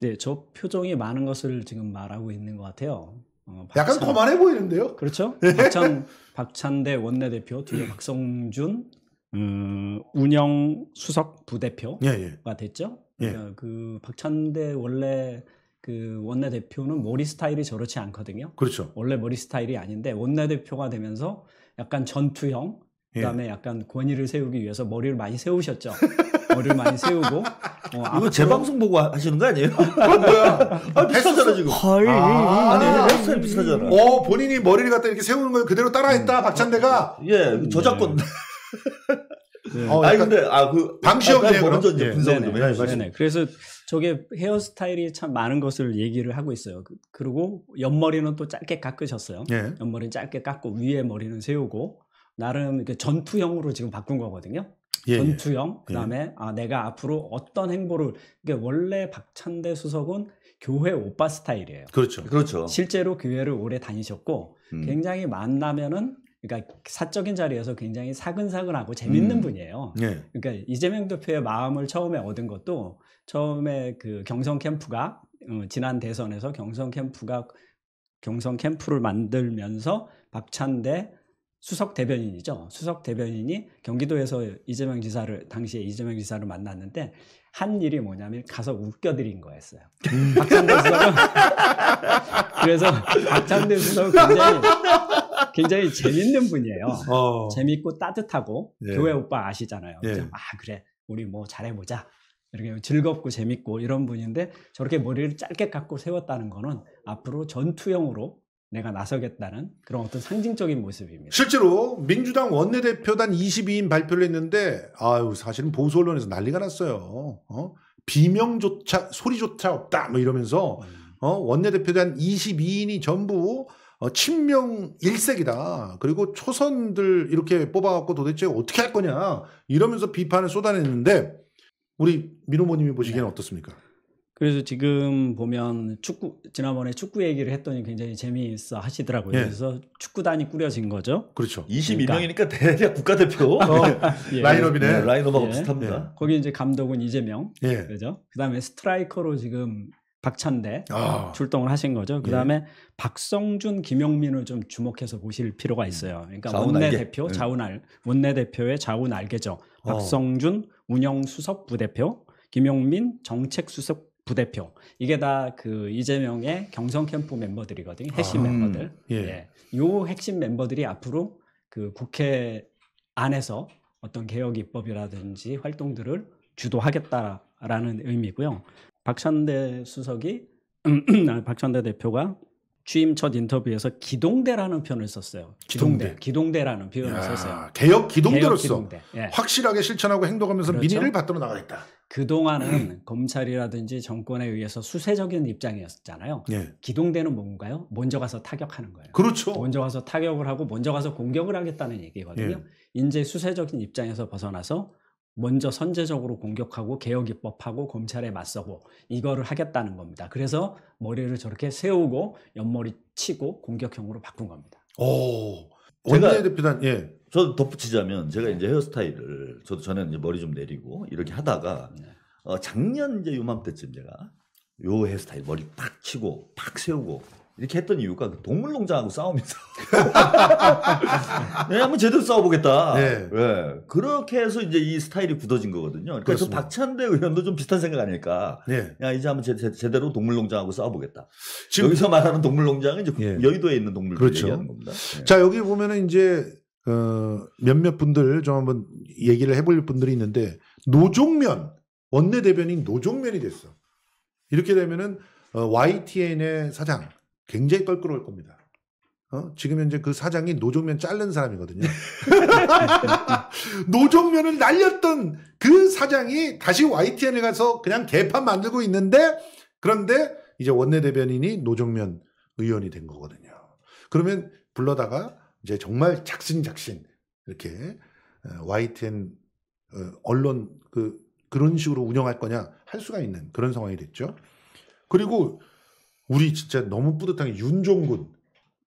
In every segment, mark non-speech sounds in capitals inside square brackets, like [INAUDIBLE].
네, 저 표정이 많은 것을 지금 말하고 있는 것 같아요. 어, 박찬, 약간 거만해 보이는데요? 그렇죠. [LAUGHS] 네. 박찬, 박찬대 원내대표, 뒤에 음. 박성준, 음, 운영 수석 부대표가 예, 예. 됐죠. 예. 그러니까 그 박찬대 원래 그 원내대표는 머리 스타일이 저렇지 않거든요. 그렇죠. 원래 머리 스타일이 아닌데 원내대표가 되면서 약간 전투형, 예. 그다음에 약간 권위를 세우기 위해서 머리를 많이 세우셨죠. 머리를 많이 세우고 [LAUGHS] 어, 이거 재방송 보고 하시는 거 아니에요? 뭐야? 아, 비슷하잖아, 지금. 헐. 아, 니 헬스타일 아. 비슷하잖아. 어, 본인이 머리를 갖다 이렇게 세우는 걸 그대로 따라했다, 음. 박찬대가. 예, 그 저작권. 네. [LAUGHS] 어, 아니 근데 아 그 방시혁이에요. 아, 먼저 이제 예, 분석을 좀 해야죠. 네네. 네, 네. 네, 그래서 저게 헤어스타일이 참 많은 것을 얘기를 하고 있어요. 그, 그리고 옆머리는 또 짧게 깎으셨어요. 네. 옆머리는 짧게 깎고 위에 머리는 세우고 나름 이렇게 전투형으로 지금 바꾼 거거든요. 예, 예, 전투형 예. 그다음에 아 내가 앞으로 어떤 행보를 이게 원래 박찬대 수석은 교회 오빠 스타일이에요. 그렇죠. 그렇죠. 실제로 교회를 오래 다니셨고 음. 굉장히 만나면은 그러니까 사적인 자리에서 굉장히 사근사근하고 재밌는 음. 분이에요. 예. 그러니까 이재명 대표의 마음을 처음에 얻은 것도 처음에 그 경성 캠프가 음, 지난 대선에서 경성 캠프가 경성 캠프를 만들면서 박찬대 수석 대변인이죠. 수석 대변인이 경기도에서 이재명 지사를 당시에 이재명 지사를 만났는데 한 일이 뭐냐면 가서 웃겨드린 거였어요. 음. 박찬대 수석은 [LAUGHS] 그래서 박찬대 수석은 굉장히 굉장히 재밌는 분이에요. 어. 재밌고 따뜻하고 예. 교회 오빠 아시잖아요. 예. 아 그래 우리 뭐 잘해보자. 이렇게 즐겁고 재밌고 이런 분인데 저렇게 머리를 짧게 깎고 세웠다는 거는 앞으로 전투형으로 내가 나서겠다는 그런 어떤 상징적인 모습입니다. 실제로 민주당 원내대표단 22인 발표를 했는데 아유 사실은 보수 언론에서 난리가 났어요. 어? 비명조차 소리조차 없다 뭐 이러면서 음. 어? 원내대표단 22인이 전부 어, 친명 일색이다. 그리고 초선들 이렇게 뽑아갖고 도대체 어떻게 할 거냐 이러면서 비판을 쏟아냈는데 우리 민호모님이 보시기에는 네. 어떻습니까? 그래서 지금 보면 축구 지난번에 축구 얘기를 했더니 굉장히 재미있어 하시더라고요. 예. 그래서 축구단이 꾸려진 거죠. 그렇죠. 2 2명이니까 그러니까. 대략 국가대표 어, 예. [LAUGHS] 라인업이네. 예. 네, 라인업하고 예. 비슷합니다. 예. 거기 이제 감독은 이재명. 예. 그죠? 그다음에 스트라이커로 지금 박찬대 아. 출동을 하신 거죠. 예. 그다음에 예. 박성준, 김영민을 좀 주목해서 보실 필요가 음. 있어요. 그러니까 원내 대표, 자운알 원내 대표의 자운알개죠 어. 박성준 운영수석 부대표, 김용민 정책수석 부대표 이게 다 그 이재명의 경선 캠프 멤버들이거든요. 핵심 아, 멤버들. 예. 예. 요 핵심 멤버들이 앞으로 그 국회 안에서 어떤 개혁 입법이라든지 활동들을 주도하겠다라는 의미고요. 박찬대 수석이 [CLEARS THROAT] 박찬대 대표가 취임 첫 인터뷰에서 기동대라는 표현을 썼어요. 기동대, 기동대. 라는 표현을 야, 썼어요. 개혁 기동대로서 개혁 기동대. 예. 확실하게 실천하고 행동하면서 그렇죠? 미래를 받들어 나가겠다. 그동안은 음. 검찰이라든지 정권에 의해서 수세적인 입장이었잖아요. 네. 기동대는 뭔가요? 먼저 가서 타격하는 거예요. 그렇죠. 먼저 가서 타격을 하고 먼저 가서 공격을 하겠다는 얘기거든요. 네. 이제 수세적인 입장에서 벗어나서 먼저 선제적으로 공격하고 개혁 입법하고 검찰에 맞서고 이거를 하겠다는 겁니다. 그래서 머리를 저렇게 세우고 옆머리 치고 공격형으로 바꾼 겁니다. 오. 원내대표단 예. 저도 덧붙이자면 제가 이제 헤어스타일을 저도 전에 이제 머리 좀 내리고 이렇게 하다가 네. 어, 작년 이제 요맘때쯤 제가 요 헤어스타일 머리 팍 치고 팍 세우고 이렇게 했던 이유가 그 동물농장하고 싸우면서 [LAUGHS] 네, 한번 제대로 싸워보겠다. 네. 네. 그렇게 해서 이제 이 스타일이 굳어진 거거든요. 그러니까 박찬대 의원도 좀 비슷한 생각 아닐까. 네. 야 이제 한번 제, 제대로 동물농장하고 싸워보겠다. 지금 여기서 말하는 동물농장은 이제 예. 여의도에 있는 동물농장렇죠 얘기하는 겁니다. 네. 자 여기 보면은 이제 어, 몇몇 분들 좀 한번 얘기를 해볼 분들이 있는데 노종면 원내 대변인 노종면이 됐어. 이렇게 되면은 어, YTN의 사장 굉장히 껄끄러울 겁니다. 어? 지금 현재 그 사장이 노종면 자른 사람이거든요. [LAUGHS] 노종면을 날렸던 그 사장이 다시 YTN에 가서 그냥 개판 만들고 있는데 그런데 이제 원내 대변인이 노종면 의원이 된 거거든요. 그러면 불러다가 이제 정말 작신작신 이렇게 YTN 어, 어, 언론 그 그런 식으로 운영할 거냐 할 수가 있는 그런 상황이 됐죠. 그리고 우리 진짜 너무 뿌듯한 게 윤종군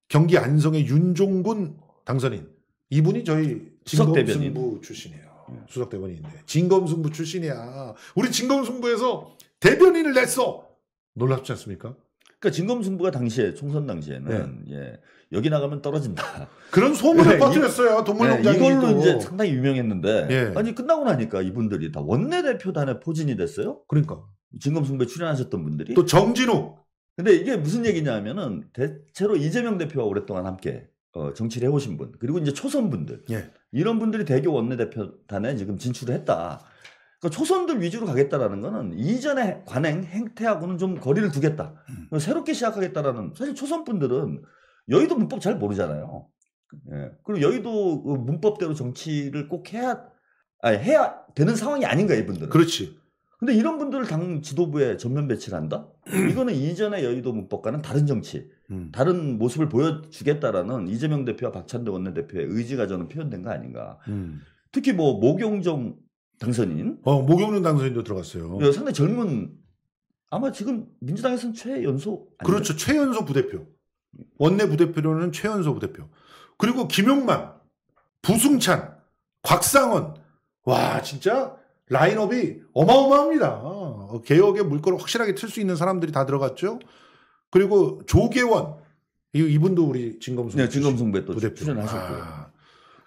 경기 안성의 윤종군 당선인 이분이 저희 진검승부 출신이에요. 예. 수석 대변인인데 진검승부 출신이야. 우리 진검승부에서 대변인을 냈어. 놀랍지 않습니까? 그러니까 진검승부가 당시에 총선 당시에는 네. 예. 여기 나가면 떨어진다. 그런 소문을 네, 퍼뜨렸어요. 동물농장 네, 이걸로 이제 상당히 유명했는데 예. 아니 끝나고 나니까 이분들이 다 원내대표단에 포진이 됐어요. 그러니까 진검승부에 출연하셨던 분들이 또정진욱 근데 이게 무슨 얘기냐면은 대체로 이재명 대표와 오랫동안 함께 어, 정치를 해오신 분 그리고 이제 초선 분들 예. 이런 분들이 대교 원내대표단에 지금 진출을 했다. 그러니까 초선들 위주로 가겠다라는 거는 이전의 관행 행태하고는 좀 거리를 두겠다. 음. 새롭게 시작하겠다라는 사실 초선 분들은 여의도 문법 잘 모르잖아요. 예. 그리고 여의도 그 문법대로 정치를 꼭 해야 아니, 해야 되는 상황이 아닌가 이분들은. 그렇지. 근데 이런 분들을 당 지도부에 전면 배치를 한다? 음. 이거는 이전의 여의도 문법과는 다른 정치, 음. 다른 모습을 보여주겠다라는 이재명 대표와 박찬대 원내대표의 의지가 저는 표현된 거 아닌가. 음. 특히 뭐 모경정 당선인. 어, 목욕는 당선인도 들어갔어요. 예, 상당히 젊은 아마 지금 민주당에서는 최연소. 아닌가요? 그렇죠. 최연소 부대표. 원내 부대표로는 최연소 부대표. 그리고 김용만, 부승찬, 곽상원. 와, 진짜 라인업이 어마어마합니다. 어, 개혁의 물꼬를 확실하게 틀 수 있는 사람들이 다 들어갔죠. 그리고 조계원. 이분도 우리 진검승 네, 진검승 부대표. 출연하셨고요. 아,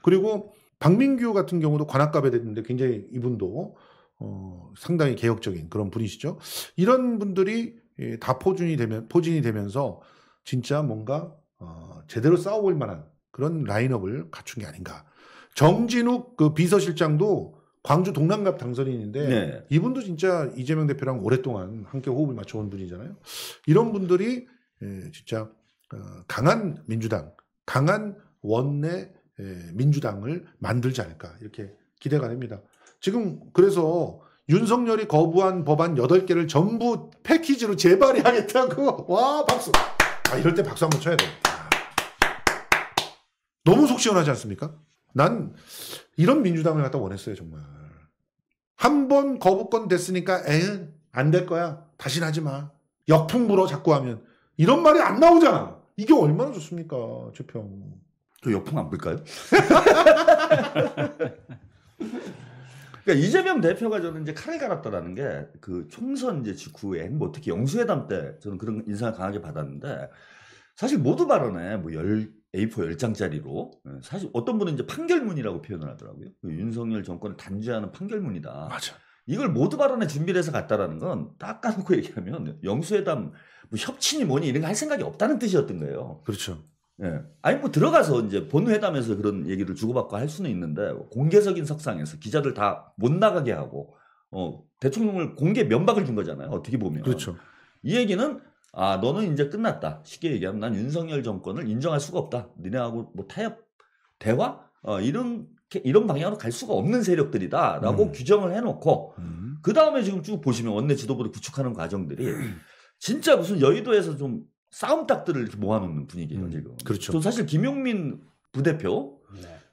그리고 박민규 같은 경우도 관악갑에 됐는데 굉장히 이분도 어, 상당히 개혁적인 그런 분이시죠. 이런 분들이 예, 다 포진이 되면 포진이 되면서 진짜 뭔가 어, 제대로 싸워볼 만한 그런 라인업을 갖춘 게 아닌가. 정진욱 그 비서실장도 광주 동남갑 당선인인데 네. 이분도 진짜 이재명 대표랑 오랫동안 함께 호흡을 맞춰온 분이잖아요. 이런 분들이 예, 진짜 어, 강한 민주당, 강한 원내 예, 민주당을 만들지 않을까 이렇게 기대가 됩니다. 지금 그래서 윤석열이 거부한 법안 8개를 전부 패키지로 재발의하겠다고 와 박수 아 이럴 때 박수 한번 쳐야 돼 너무 속 시원하지 않습니까? 난 이런 민주당을 갖다 원했어요 정말 한 번 거부권 됐으니까 에휴 안될 거야 다신 하지 마 역풍 불어 자꾸 하면 이런 말이 안 나오잖아 이게 얼마나 좋습니까 최평 저 역풍 안 불까요? [LAUGHS] 그러니까 이재명 대표가 저는 이제 칼을 갈았다라는 게 그 총선 이제 직후에 뭐 특히 영수회담 때 저는 그런 인상을 강하게 받았는데 사실 모두 발언에 뭐 열, A4 10장짜리로 예, 사실 어떤 분은 이제 판결문이라고 표현을 하더라고요. 그 윤석열 정권을 단죄하는 판결문이다. 맞아. 이걸 모두 발언에 준비를 해서 갔다라는 건 딱 까놓고 얘기하면 영수회담 뭐협치니 뭐니 이런 거 할 생각이 없다는 뜻이었던 거예요. 그렇죠. 예. 아니 뭐 들어가서 이제 본회담에서 그런 얘기를 주고받고 할 수는 있는데 공개적인 석상에서 기자들 다 못 나가게 하고 어 대통령을 공개 면박을 준 거잖아요. 어떻게 보면 그렇죠. 이 얘기는 아 너는 이제 끝났다. 쉽게 얘기하면 난 윤석열 정권을 인정할 수가 없다. 니네하고 뭐 타협 대화 어, 이런 이런 방향으로 갈 수가 없는 세력들이다라고 음. 규정을 해놓고 음. 그 다음에 지금 쭉 보시면 원내 지도부를 구축하는 과정들이 진짜 무슨 여의도에서 좀 싸움닭들을 모아놓는 분위기예요 음, 지금. 그렇죠. 저 사실 김용민 부대표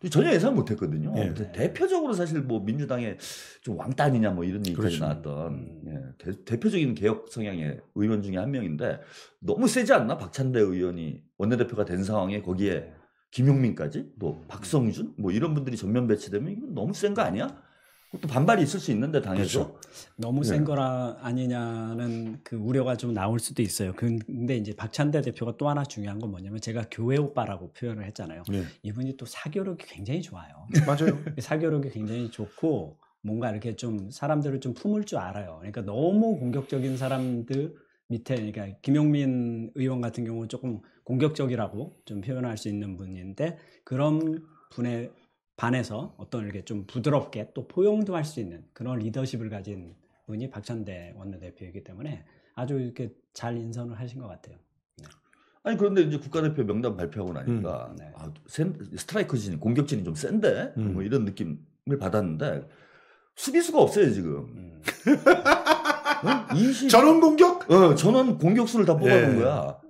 네. 전혀 예상 못했거든요. 네. 대표적으로 사실 뭐 민주당의 좀 왕따니냐 아뭐 이런 얘기까지 그렇죠. 나왔던 음. 예, 대, 표적인 개혁 성향의 의원 중에 한 명인데 너무 세지 않나 박찬대 의원이 원내대표가 된 상황에 거기에 네. 김용민까지 또 뭐 음. 박성준 뭐 이런 분들이 전면 배치되면 이건 너무 센 거 아니야? 또 반발이 있을 수 있는데 당연히죠. 그렇죠. 너무 센 예. 거라 아니냐는 그 우려가 좀 나올 수도 있어요. 근데 이제 박찬대 대표가 또 하나 중요한 건 뭐냐면 제가 교회 오빠라고 표현을 했잖아요. 네. 이분이 또 사교력이 굉장히 좋아요. 맞아요. [LAUGHS] 사교력이 굉장히 좋고 뭔가 이렇게 좀 사람들을 좀 품을 줄 알아요. 그러니까 너무 공격적인 사람들 밑에 그러니까 김용민 의원 같은 경우는 조금 공격적이라고 좀 표현할 수 있는 분인데 그런 분의 반에서 어떤 이렇게 좀 부드럽게 또 포용도 할 수 있는 그런 리더십을 가진 분이 박찬대 원내대표이기 때문에 아주 이렇게 잘 인선을 하신 것 같아요. 네. 아니 그런데 이제 국가대표 명단 발표하고 나니까 음, 네. 아, 센, 스트라이크진 공격진이 좀 센데 음. 뭐 이런 느낌을 받았는데 수비수가 없어요 지금. 음. 20... 전원 공격? 어, 전원 공격수를 다 뽑아놓은 예. 거야.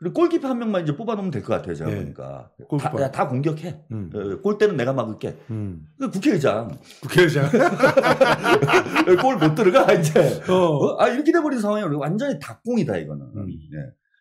그리고 골키퍼 한 명만 이제 뽑아놓으면 될 것 같아요. 제가 네. 보니까 골키퍼. 다, 다 공격해. 음. 어, 골대는 내가 막을게. 음. 그 국회의장. 국회의장. [LAUGHS] 골 못 들어가 이제. 어. 어? 아 이렇게 돼버린 상황이 완전히 닭공이다 이거는. 음. 네.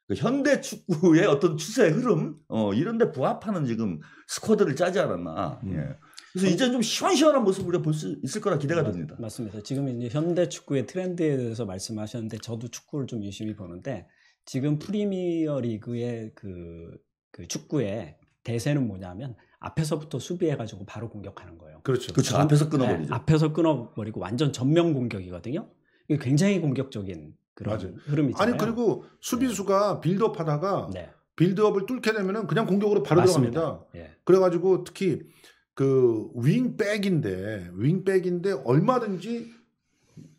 그 현대 축구의 어떤 추세 흐름 어, 이런데 부합하는 지금 스쿼드를 짜지 않았나. 음. 예. 그래서 음. 이제 좀 시원시원한 모습 을 우리가 볼 수 있을 거라 기대가 됩니다. 맞습니다. 지금 이제 현대 축구의 트렌드에 대해서 말씀하셨는데 저도 축구를 좀 유심히 보는데 지금 프리미어 리그의 그, 그 축구의 대세는 뭐냐면 앞에서부터 수비해가지고 바로 공격하는 거예요. 그렇죠. 그렇죠. 전, 앞에서 끊어버리죠. 네, 앞에서 끊어버리고 완전 전면 공격이거든요. 이게 굉장히 공격적인 그런 맞아요. 흐름이잖아요. 아니 그리고 네. 수비수가 네. 빌드업 하다가 네. 빌드업을 뚫게 되면은 그냥 공격으로 바로 맞습니다. 들어갑니다. 예. 그래가지고 특히 그 윙백인데 윙백인데 얼마든지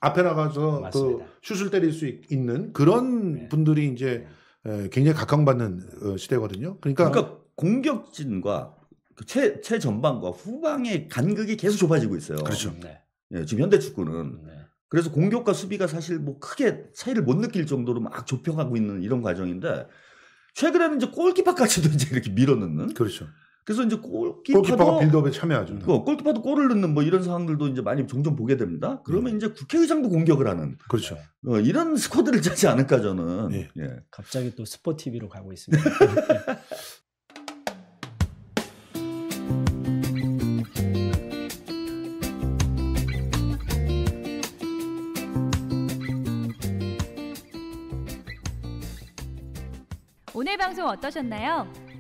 앞에 나가서 그 슛을 때릴 수 있는 그런 네. 분들이 이제 네. 굉장히 각광받는 어, 시대거든요. 그러니까, 그러니까 공격진과 그 최, 최전방과 후방의 간극이 계속 좁아지고 있어요. 그렇죠. 네. 예, 지금 현대 축구는 네. 그래서 공격과 수비가 사실 뭐 크게 차이를 못 느낄 정도로 막 좁혀가고 있는 이런 과정인데 최근에는 이제 골키퍼까지도 [LAUGHS] 이제 이렇게 밀어넣는 그렇죠. 그래서 이제 골키퍼도 골키퍼가 빌드업에 참여하죠. 뭐, 골키퍼도 골을 넣는 뭐 이런 상황들도 이제 많이 종종 보게 됩니다. 그러면 음. 이제 국회의장도 공격을 하는 그렇죠. 어, 이런 스쿼드를 짜지 않을까 저는. 예. 예. 갑자기 또 스포티비로 가고 있습니다. [LAUGHS] 오늘 방송 어떠셨나요?